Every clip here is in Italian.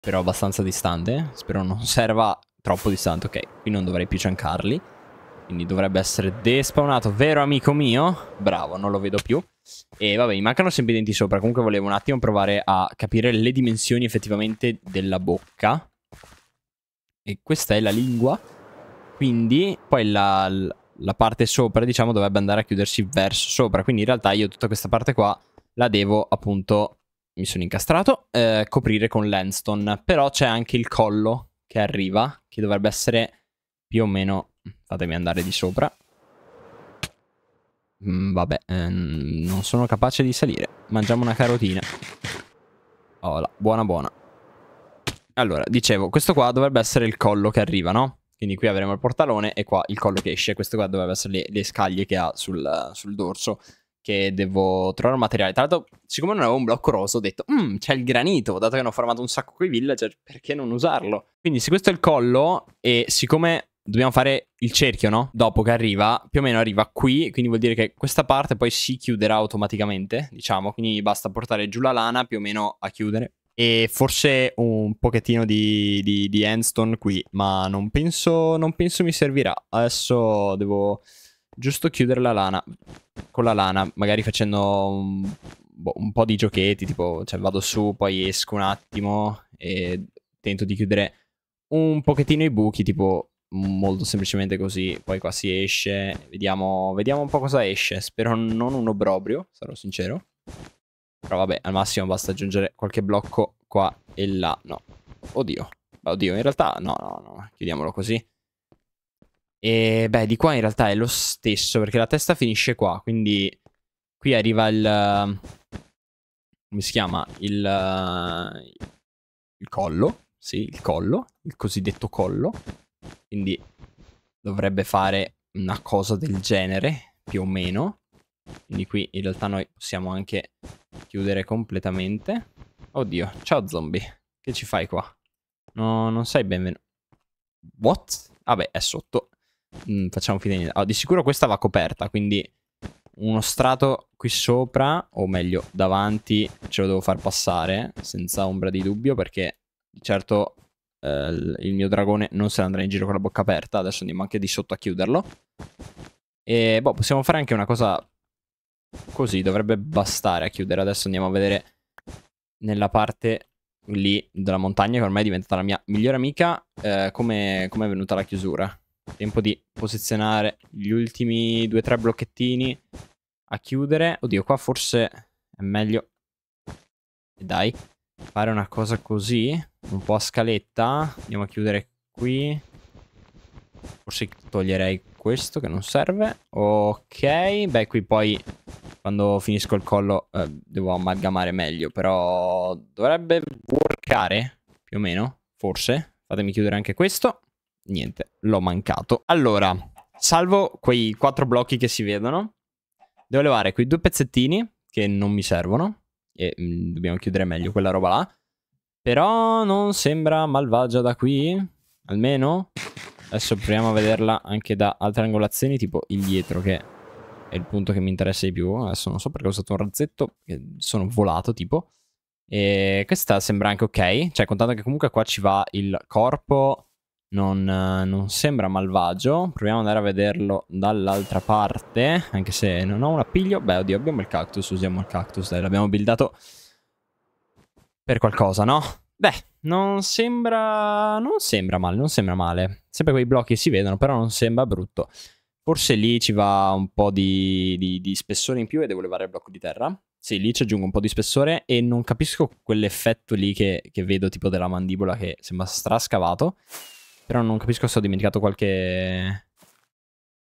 però abbastanza distante. Spero non serva troppo distante. Ok, qui non dovrei più ciancarli. Quindi dovrebbe essere despawnato, vero amico mio? Bravo, non lo vedo più. E vabbè, mi mancano sempre i denti sopra. Comunque volevo un attimo provare a capire le dimensioni effettivamente della bocca. E questa è la lingua. Quindi poi la, la parte sopra, diciamo, dovrebbe andare a chiudersi verso sopra. Quindi in realtà io tutta questa parte qua la devo appunto mi sono incastrato, eh, coprire con Lanston. Però c'è anche il collo che arriva, che dovrebbe essere più o meno... Mm, fatemi andare di sopra. Mm, vabbè, ehm, non sono capace di salire. Mangiamo una carotina. Ola, buona buona. Allora, dicevo, questo qua dovrebbe essere il collo che arriva, no? Quindi qui avremo il portalone e qua il collo che esce. Questo qua dovrebbe essere le, le scaglie che ha sul, sul dorso che devo trovare un materiale. Tra l'altro, siccome non avevo un blocco rosso, ho detto, mmm, c'è il granito, dato che hanno formato un sacco quei villager, perché non usarlo? Quindi se questo è il collo e siccome dobbiamo fare il cerchio, no? Dopo che arriva, più o meno arriva qui, quindi vuol dire che questa parte poi si chiuderà automaticamente, diciamo, quindi basta portare giù la lana più o meno a chiudere. E forse un pochettino di, di, di endstone qui, ma non penso, non penso mi servirà. Adesso devo giusto chiudere la lana con la lana, magari facendo un, boh, un po' di giochetti, tipo cioè, vado su, poi esco un attimo e tento di chiudere un pochettino i buchi, tipo molto semplicemente così, poi qua si esce, vediamo, vediamo un po' cosa esce, spero non un obbrobrio, sarò sincero. Però vabbè, al massimo basta aggiungere qualche blocco qua e là, no. Oddio, oddio, in realtà no, no, no, chiudiamolo così. E beh, di qua in realtà è lo stesso, perché la testa finisce qua, quindi qui arriva il... come si chiama? Il... il collo, sì, il collo, il cosiddetto collo, quindi dovrebbe fare una cosa del genere, più o meno. Quindi qui in realtà noi possiamo anche chiudere completamente. Oddio, ciao zombie, che ci fai qua? No, non sei benvenuto. What? Vabbè, ah è sotto mh, mm, facciamo finta di niente. Allora, ah, di sicuro questa va coperta, quindi uno strato qui sopra, o meglio davanti, ce lo devo far passare, senza ombra di dubbio, perché certo eh, il mio dragone non se ne andrà in giro con la bocca aperta, adesso andiamo anche di sotto a chiuderlo. E boh, possiamo fare anche una cosa così, dovrebbe bastare a chiudere. Adesso andiamo a vedere nella parte lì della montagna, che ormai è diventata la mia migliore amica, eh, come, come è venuta la chiusura. Tempo di posizionare gli ultimi 2-3 blocchettini a chiudere. Oddio, qua forse è meglio... E dai, fare una cosa così, un po' a scaletta. Andiamo a chiudere qui. Forse toglierei questo che non serve. Ok, beh qui poi quando finisco il collo eh, devo amalgamare meglio, però dovrebbe workare più o meno, forse. Fatemi chiudere anche questo niente, l'ho mancato. Allora, salvo quei quattro blocchi che si vedono, devo levare quei due pezzettini che non mi servono e mh, mm, dobbiamo chiudere meglio quella roba là. Però non sembra malvagia da qui, almeno. Adesso proviamo a vederla anche da altre angolazioni, tipo indietro che è il punto che mi interessa di più. Adesso non so perché ho usato un razzetto, sono volato tipo. E questa sembra anche ok, cioè contando che comunque qua ci va il corpo non, eh, non, sembra malvagio. Proviamo ad andare a vederlo dall'altra parte. Anche se non ho un appiglio. Beh, oddio, abbiamo il cactus. Usiamo il cactus. Dai, l'abbiamo buildato per qualcosa, no? Beh, non sembra... Non sembra male, non sembra male. Sempre quei blocchi si vedono, però non sembra brutto. Forse lì ci va un po' di, di, di spessore in più e devo levare il blocco di terra. Sì, lì ci aggiungo un po' di spessore e non capisco quell'effetto lì che, che vedo tipo della mandibola che sembra strascavato. Però non capisco se ho dimenticato qualche...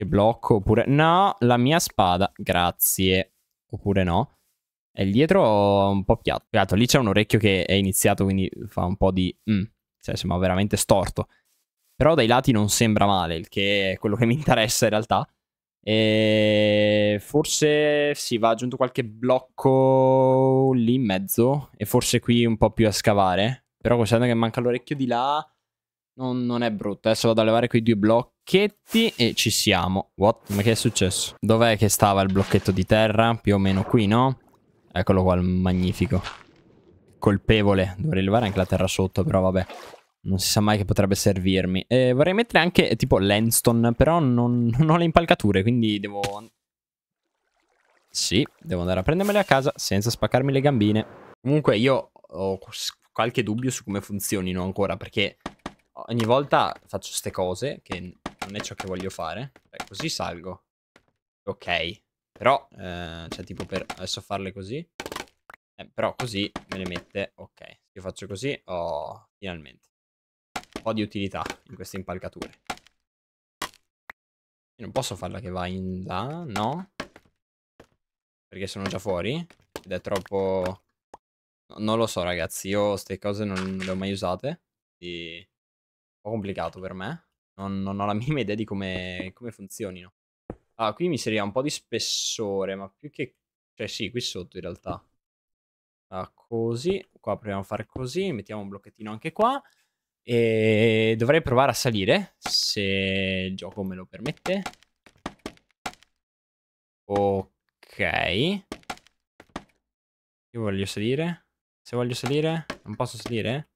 blocco oppure... No, la mia spada, grazie. Oppure no. E dietro un po' piatto. Lì c'è un orecchio che è iniziato, quindi fa un po' di... Mm. Cioè, sembra veramente storto. Però dai lati non sembra male, il che è quello che mi interessa in realtà. E forse si sì, va aggiunto qualche blocco lì in mezzo e forse qui un po' più a scavare. Però considerando che manca l'orecchio di là, non, non, è brutto. Adesso vado a levare quei due blocchetti e ci siamo. What? Ma che è successo? Dov'è che stava il blocchetto di terra? Più o meno qui, no? Eccolo qua, magnifico. Colpevole. Dovrei levare anche la terra sotto, però vabbè. Non si sa mai che potrebbe servirmi. Eh, vorrei mettere anche tipo l'Enston, però non, non ho le impalcature, quindi devo... Sì, devo andare a prendermele a casa senza spaccarmi le gambine. Comunque io ho qualche dubbio su come funzionino ancora, perché ogni volta faccio queste cose, che non è ciò che voglio fare. Beh, cioè, così salgo. Ok. Però, eh, cioè tipo per adesso farle così. Eh, però così me le mette, ok. Io faccio così, oh, finalmente. Un po' di utilità in queste impalcature. Io non posso farla che va in là, no? Perché sono già fuori. Ed è troppo... No, non lo so ragazzi, io queste cose non le ho mai usate. Quindi po' complicato per me. Non, non ho la minima idea di come, come funzionino. Ah, qui mi serviva un po' di spessore, ma più che... Cioè sì, qui sotto in realtà. Ah, così. Qua proviamo a fare così. Mettiamo un blocchettino anche qua. E dovrei provare a salire, se il gioco me lo permette. Ok. Io voglio salire. Se voglio salire, non posso salire?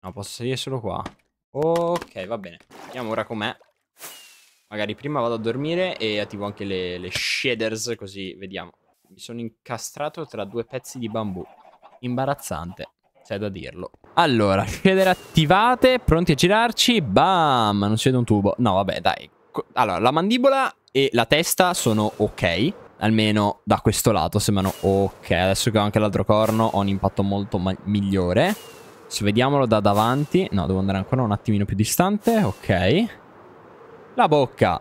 No, posso salire solo qua. Ok, va bene. Vediamo ora com'è. Magari prima vado a dormire e attivo anche le, le shaders, così vediamo. Mi sono incastrato tra due pezzi di bambù. Imbarazzante, c'è da dirlo. Allora, shader attivate, pronti a girarci. Bam, non si vede un tubo. No, vabbè, dai. Allora, la mandibola e la testa sono ok. Almeno da questo lato sembrano ok. Adesso che ho anche l'altro corno ho un impatto molto migliore. Adesso vediamolo da davanti. No, devo andare ancora un attimino più distante. Ok. La bocca.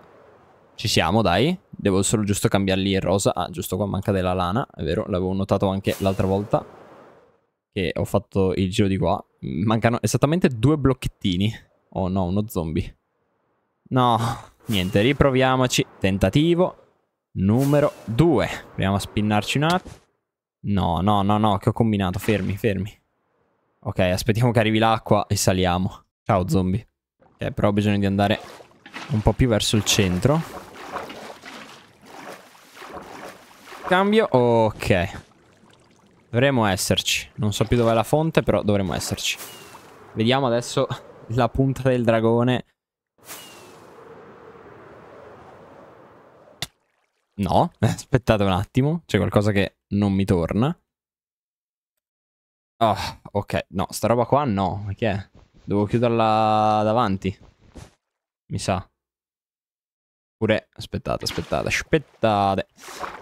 Ci siamo, dai. Devo solo giusto cambiargli il rosa. Ah, giusto qua manca della lana. È vero, l'avevo notato anche l'altra volta. Che ho fatto il giro di qua. Mancano esattamente due blocchettini. Oh no, uno zombie. No, niente, riproviamoci. Tentativo numero due. Proviamo a spinnarci un attimo. No, no, no, no, che ho combinato. Fermi, fermi. Ok, aspettiamo che arrivi l'acqua e saliamo. Ciao zombie. Ok, però ho bisogno di andare un po' più verso il centro. Cambio. Ok. Dovremmo esserci. Non so più dov'è la fonte, però dovremmo esserci. Vediamo adesso la punta del dragone. No, aspettate un attimo, c'è qualcosa che non mi torna. Oh, ok, no, sta roba qua no, Ma che è? Devo chiuderla davanti. Mi sa. Pure, aspettate, aspettate, aspettate.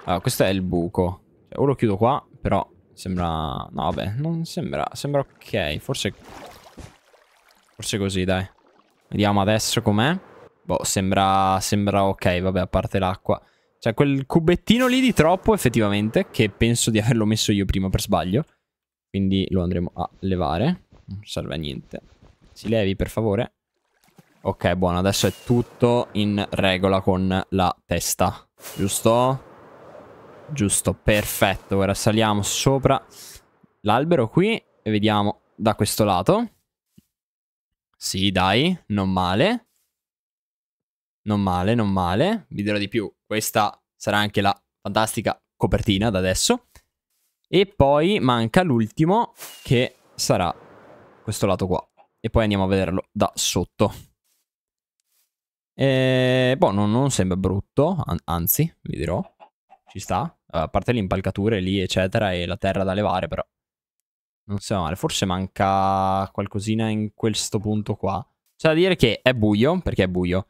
Allora, questo è il buco. Cioè, ora lo chiudo qua, però sembra... No, vabbè, non sembra... Sembra ok, forse... Forse così, dai. Vediamo adesso com'è. Boh, sembra... Sembra ok, vabbè, a parte l'acqua. Cioè, quel cubettino lì di troppo, effettivamente, che penso di averlo messo io prima per sbaglio. Quindi lo andremo a levare. Non serve a niente. Si levi, per favore. Ok, buono. Adesso è tutto in regola con la testa. Giusto? Giusto, perfetto. Ora saliamo sopra l'albero qui e vediamo da questo lato. Sì, dai, non male. Non male, non male. Vi dirò di più. Questa sarà anche la fantastica copertina da adesso. E poi manca l'ultimo che sarà questo lato qua. E poi andiamo a vederlo da sotto. E, eh, boh, non, non sembra brutto, an anzi, vi dirò. Ci sta. Eh, a parte le impalcature lì, eccetera, e la terra da levare, però. Non sembra male. Forse manca qualcosina in questo punto qua. C'è da dire che è buio, perché è buio.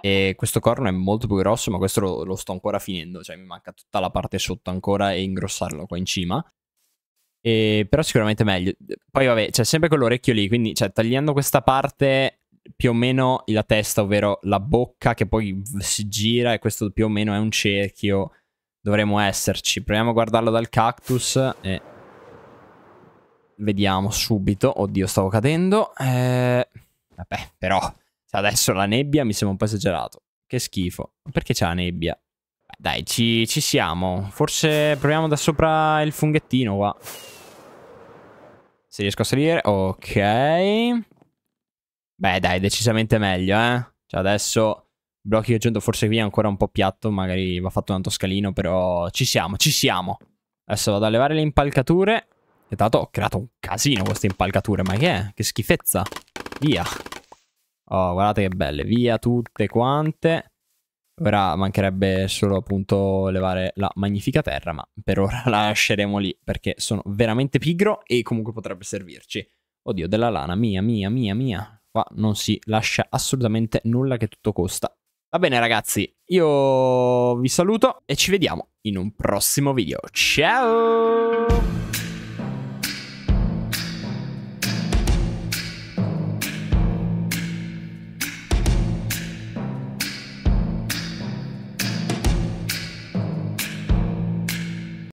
E questo corno è molto più grosso, ma questo lo, lo, sto ancora finendo, cioè mi manca tutta la parte sotto ancora e ingrossarlo qua in cima. E, però sicuramente meglio. Poi vabbè, c'è sempre quell'orecchio lì, quindi cioè, tagliando questa parte più o meno la testa, ovvero la bocca che poi si gira e questo più o meno è un cerchio, dovremmo esserci. Proviamo a guardarlo dal cactus e... Vediamo subito. Oddio, stavo cadendo. Eh... Vabbè, però... Cioè, adesso la nebbia mi sembra un po' esagerato. Che schifo. Perché c'è la nebbia? Dai, ci, ci siamo. Forse proviamo da sopra il funghettino qua. Se riesco a salire, ok. Beh, dai, decisamente meglio, eh. Cioè, adesso blocchi che giunto forse qui è ancora un po' piatto, magari va fatto un altro scalino, però ci siamo, ci siamo. Adesso vado a levare le impalcature. E tanto ho creato un casino queste impalcature, ma che è? Che schifezza. Via. Oh, guardate che belle, via tutte quante. Ora mancherebbe solo appunto levare la magnifica terra, ma per ora la lasceremo lì perché sono veramente pigro e comunque potrebbe servirci. Oddio, della lana, mia, mia, mia, mia. Qua non si lascia assolutamente nulla che tutto costa. Va bene ragazzi, io vi saluto e ci vediamo in un prossimo video. Ciao!